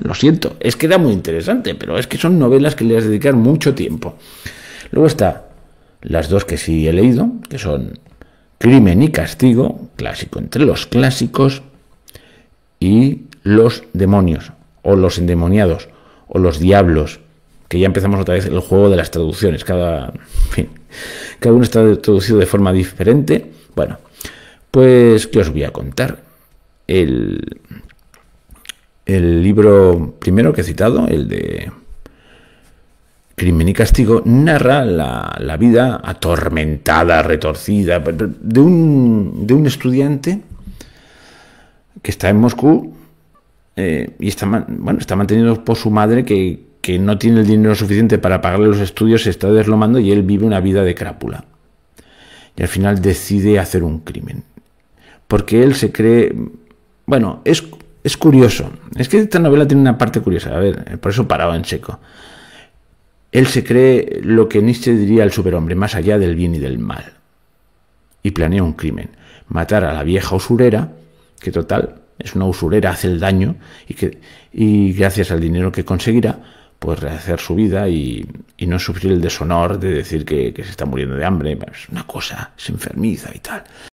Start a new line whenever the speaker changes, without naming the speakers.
Lo siento, es que da muy interesante, pero es que son novelas que le has dedicar mucho tiempo. Luego está las dos que sí he leído, que son Crimen y Castigo, clásico entre los clásicos, y Los Demonios, o Los Endemoniados, o Los Diablos, que ya empezamos otra vez el juego de las traducciones, cada, cada uno está traducido de forma diferente. Bueno, pues, ¿qué os voy a contar? El, el libro primero que he citado, el de Crimen y Castigo, narra la, vida atormentada, retorcida, de un, estudiante que está en Moscú eh, y está, bueno, está mantenido por su madre que, que no tiene el dinero suficiente para pagarle los estudios, se está deslomando y él vive una vida de crápula. Y al final decide hacer un crimen. Porque él se cree... Bueno, es es curioso. Es que esta novela tiene una parte curiosa. A ver, eh, por eso paraba en seco. Él se cree lo que Nietzsche diría el superhombre, más allá del bien y del mal. Y planea un crimen. Matar a la vieja usurera, que total, es una usurera, hace el daño, y, que, y gracias al dinero que conseguirá, pues rehacer su vida y, no sufrir el deshonor de decir que, que, se está muriendo de hambre. Es una cosa, se enfermiza y tal.